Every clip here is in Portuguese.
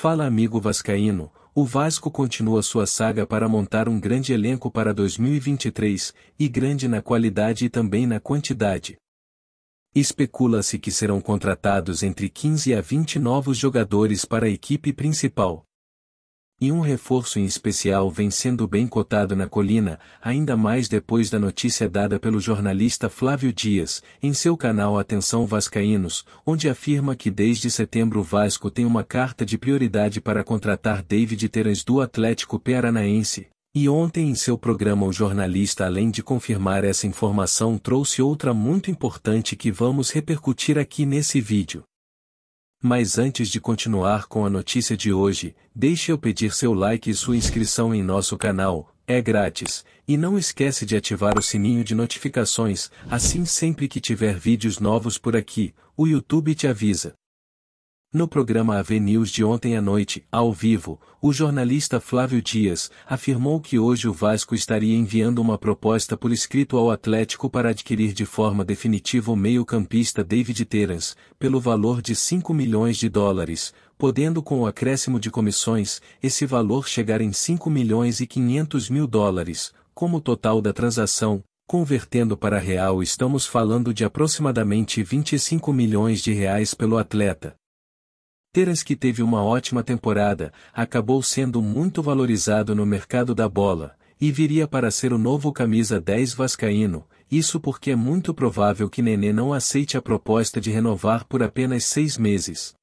Fala amigo vascaíno, o Vasco continua sua saga para montar um grande elenco para 2023, e grande na qualidade e também na quantidade. Especula-se que serão contratados entre 15 a 20 novos jogadores para a equipe principal. E um reforço em especial vem sendo bem cotado na colina, ainda mais depois da notícia dada pelo jornalista Flávio Dias, em seu canal Atenção Vascaínos, onde afirma que desde setembro o Vasco tem uma carta de prioridade para contratar David Terans do Atlético Paranaense. E ontem em seu programa o jornalista além de confirmar essa informação trouxe outra muito importante que vamos repercutir aqui nesse vídeo. Mas antes de continuar com a notícia de hoje, deixe eu pedir seu like e sua inscrição em nosso canal, é grátis, e não esquece de ativar o sininho de notificações, assim sempre que tiver vídeos novos por aqui, o YouTube te avisa. No programa AV News de ontem à noite, ao vivo, o jornalista Flávio Dias afirmou que hoje o Vasco estaria enviando uma proposta por escrito ao Atlético para adquirir de forma definitiva o meio-campista David Terence, pelo valor de 5 milhões de dólares, podendo com o acréscimo de comissões, esse valor chegar em 5 milhões e 500 mil dólares, como total da transação, convertendo para real estamos falando de aproximadamente 25 milhões de reais pelo atleta, Teras que teve uma ótima temporada, acabou sendo muito valorizado no mercado da bola, e viria para ser o novo camisa 10 vascaíno, isso porque é muito provável que Nenê não aceite a proposta de renovar por apenas seis meses,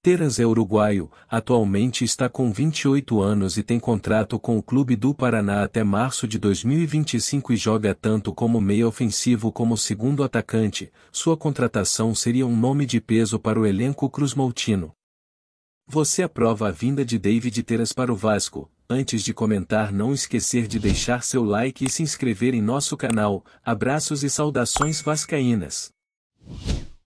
Teras é uruguaio, atualmente está com 28 anos e tem contrato com o Clube do Paraná até março de 2025 e joga tanto como meio ofensivo como segundo atacante, sua contratação seria um nome de peso para o elenco cruzmaltino. Você aprova a vinda de David Teras para o Vasco, antes de comentar não esquecer de deixar seu like e se inscrever em nosso canal, abraços e saudações vascaínas!